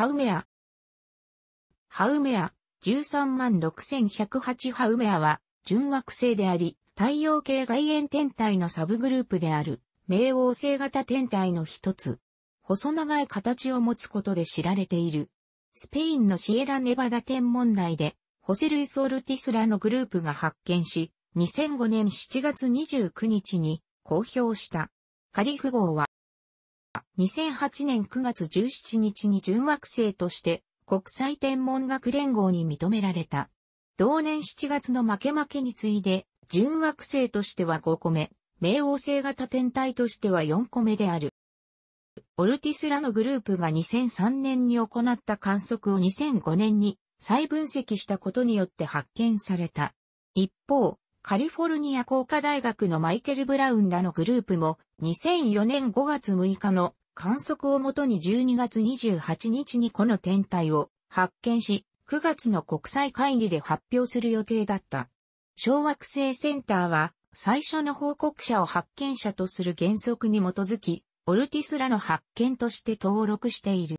ハウメア。ハウメア、136,108ハウメアは、純惑星であり、太陽系外縁天体のサブグループである、冥王星型天体の一つ。細長い形を持つことで知られている。スペインのシエラネバダ天文台で、ホセルイソルティスラのグループが発見し、2005年7月29日に公表した。カリフ号は2008年9月17日に純惑星として国際天文学連合に認められた。同年7月の負け負けに次いで、純惑星としては5個目、冥王星型天体としては4個目である。オルティスラのグループが2003年に行った観測を2005年に再分析したことによって発見された。一方、カリフォルニア工科大学のマイケル・ブラウンらのグループも2004年5月6日の観測をもとに12月28日にこの天体を発見し、9月の国際会議で発表する予定だった。小惑星センターは最初の報告者を発見者とする原則に基づき、オルティスらの発見として登録している。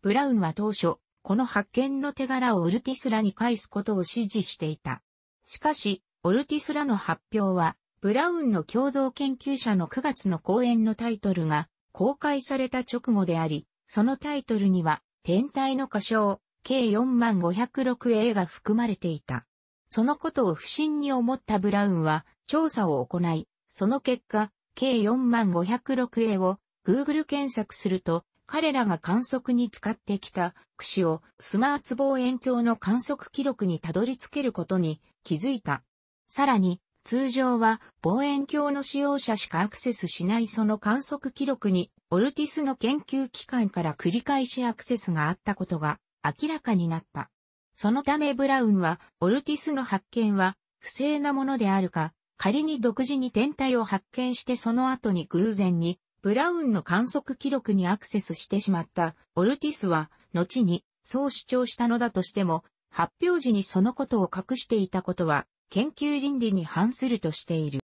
ブラウンは当初、この発見の手柄をオルティスらに返すことを指示していた。しかし、オルティスらの発表は、ブラウンの共同研究者の9月の講演のタイトルが公開された直後であり、そのタイトルには、天体の歌唱、計4万506 a が含まれていた。そのことを不審に思ったブラウンは調査を行い、その結果、計4万506 a を Google 検索すると、彼らが観測に使ってきた櫛をスマーツ望遠鏡の観測記録にたどり着けることに気づいた。さらに、通常は望遠鏡の使用者しかアクセスしないその観測記録に、オルティスの研究機関から繰り返しアクセスがあったことが明らかになった。そのためブラウンは、オルティスの発見は不正なものであるか、仮に独自に天体を発見してその後に偶然に、ブラウンの観測記録にアクセスしてしまった、オルティスは、後に、そう主張したのだとしても、発表時にそのことを隠していたことは研究倫理に反するとしている。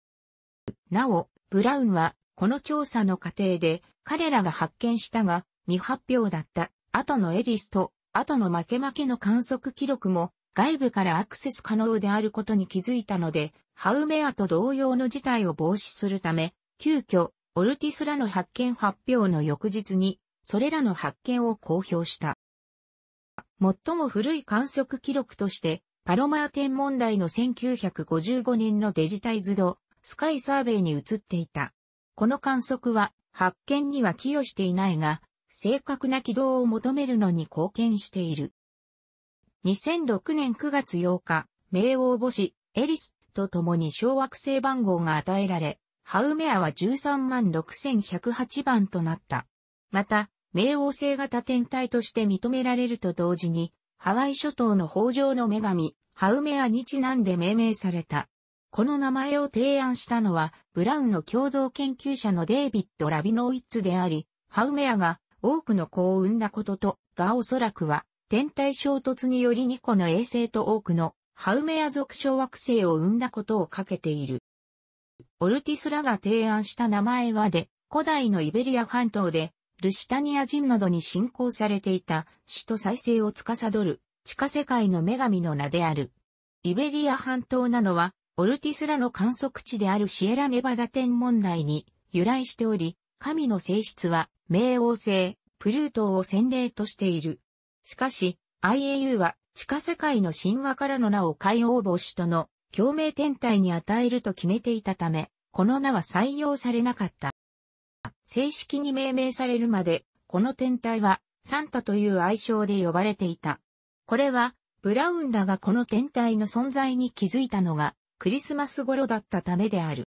なお、ブラウンは、この調査の過程で、彼らが発見したが、未発表だった、後のエリスと、後の負け負けの観測記録も、外部からアクセス可能であることに気づいたので、ハウメアと同様の事態を防止するため、急遽、オルティスらの発見発表の翌日に、それらの発見を公表した。最も古い観測記録として、パロマー天文台の1955年のデジタイズド、スカイサーベイに移っていた。この観測は、発見には寄与していないが、正確な軌道を求めるのに貢献している。2006年9月8日、冥王母子、エリスと共に小惑星番号が与えられ、ハウメアは136,108番となった。また、冥王星型天体として認められると同時に、ハワイ諸島の豊穣の女神、ハウメアにちなんで命名された。この名前を提案したのは、ブラウンの共同研究者のデイビッド・ラビノイッツであり、ハウメアが多くの子を産んだことと、がおそらくは、天体衝突により2個の衛星と多くのハウメア属小惑星を生んだことをかけている。オルティスらが提案した名前はで、古代のイベリア半島でルシタニア人などに信仰されていた死と再生を司る地下世界の女神の名である。イベリア半島なのは、オルティスラの観測地であるシエラネバダ天文台に由来しており、神の性質は、冥王星、プルートを洗礼としている。しかし、IAU は地下世界の神話からの名を海王星との共鳴天体に与えると決めていたため、この名は採用されなかった。正式に命名されるまで、この天体はサンタという愛称で呼ばれていた。これは、ブラウンらがこの天体の存在に気づいたのがクリスマス頃だったためである。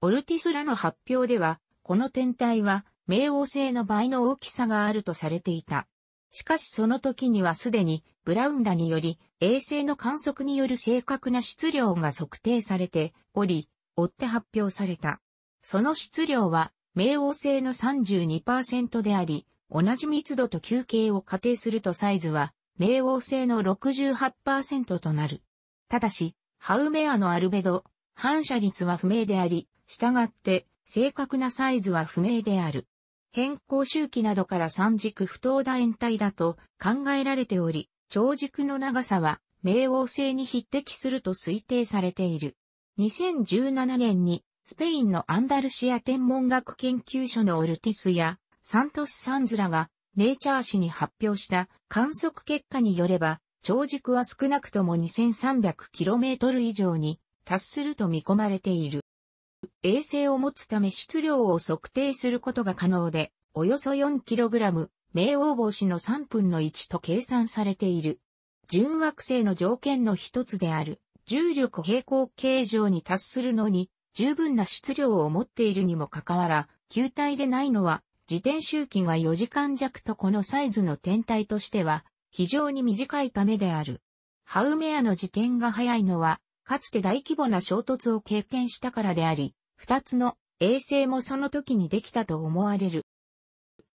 オルティスらの発表では、この天体は冥王星の倍の大きさがあるとされていた。しかしその時にはすでにブラウンらにより衛星の観測による正確な質量が測定されており、追って発表された。その質量は冥王星の32%であり、同じ密度と球形を仮定するとサイズは、冥王星の68%となる。ただし、ハウメアのアルベド、反射率は不明であり、従って、正確なサイズは不明である。変更周期などから三軸不等楕円体だと考えられており、長軸の長さは冥王星に匹敵すると推定されている。2017年にスペインのアンダルシア天文学研究所のオルティスやサントス・サンズラがネイチャー誌に発表した観測結果によれば、長軸は少なくとも 2300km 以上に達すると見込まれている。衛星を持つため質量を測定することが可能で、およそ 4kg、冥王星の3分の1と計算されている。純惑星の条件の一つである、重力平行形状に達するのに、十分な質量を持っているにもかかわら、球体でないのは、自転周期が4時間弱とこのサイズの天体としては、非常に短いためである。ハウメアの自転が速いのは、かつて大規模な衝突を経験したからであり、二つの衛星もその時にできたと思われる。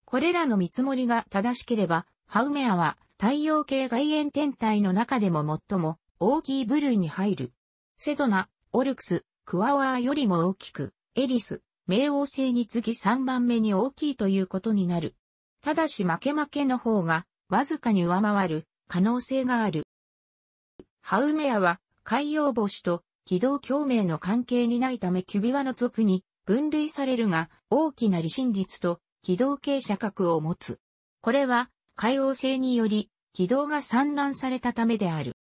これらの見積もりが正しければ、ハウメアは太陽系外縁天体の中でも最も大きい部類に入る。セドナ、オルクス、クワワーよりも大きく、エリス、冥王星に次3番目に大きいということになる。ただし負け負けの方が、わずかに上回る可能性がある。ハウメアは海洋星と軌道共鳴の関係にないためキュビワの族に分類されるが大きな離心率と軌道傾斜角を持つ。これは海王星により軌道が散乱されたためである。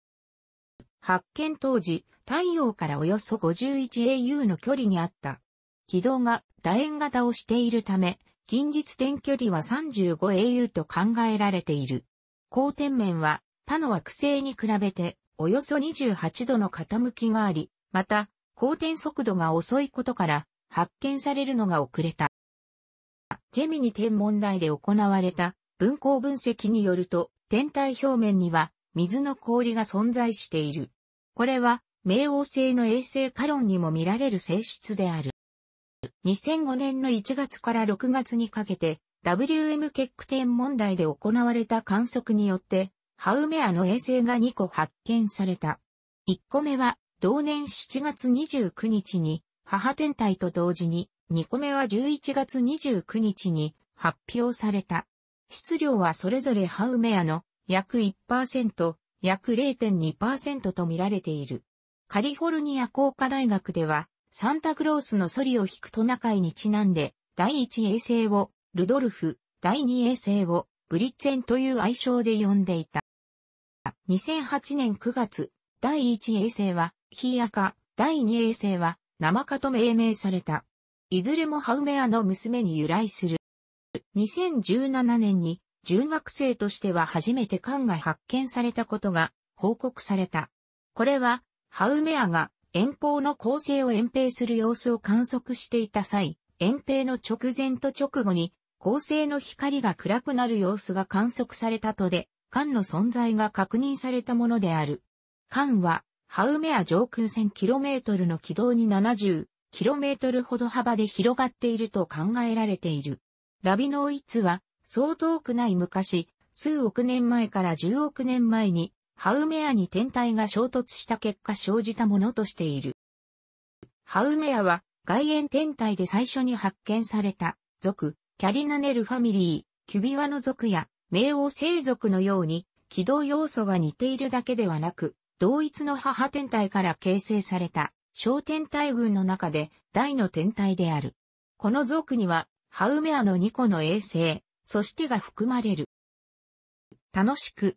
発見当時、太陽からおよそ 51au の距離にあった。軌道が楕円型をしているため、近日点距離は 35au と考えられている。光点面は他の惑星に比べておよそ28度の傾きがあり、また光点速度が遅いことから発見されるのが遅れた。ジェミニ天文台で行われた分光分析によると天体表面には水の氷が存在している。これは冥王星の衛星カロンにも見られる性質である。2005年の1月から6月にかけて、WM 結点問題で行われた観測によって、ハウメアの衛星が2個発見された。1個目は、同年7月29日に、母天体と同時に、2個目は11月29日に発表された。質量はそれぞれハウメアの約1%、約0.2%と見られている。カリフォルニア工科大学では、サンタクロースのソリを引くトナカイにちなんで、第1衛星をルドルフ、第2衛星をブリッツェンという愛称で呼んでいた。2008年9月、第1衛星はヒーアカ、第2衛星はナマカと命名された。いずれもハウメアの娘に由来する。2017年に純惑星としては初めて艦が発見されたことが報告された。これはハウメアが遠方の構成を遠平する様子を観測していた際、遠平の直前と直後に恒星の光が暗くなる様子が観測されたとで、艦の存在が確認されたものである。艦は、ハウメア上空 1000km の軌道に 70km ほど幅で広がっていると考えられている。ラビノーイツは、そう遠くない昔、数億年前から10億年前に、ハウメアに天体が衝突した結果生じたものとしている。ハウメアは外縁天体で最初に発見された族、キャリナネルファミリー、キュビワの族や冥王星族のように軌道要素が似ているだけではなく、同一の母天体から形成された小天体群の中で大の天体である。この族にはハウメアの2個の衛星、そしてが含まれる。楽しく、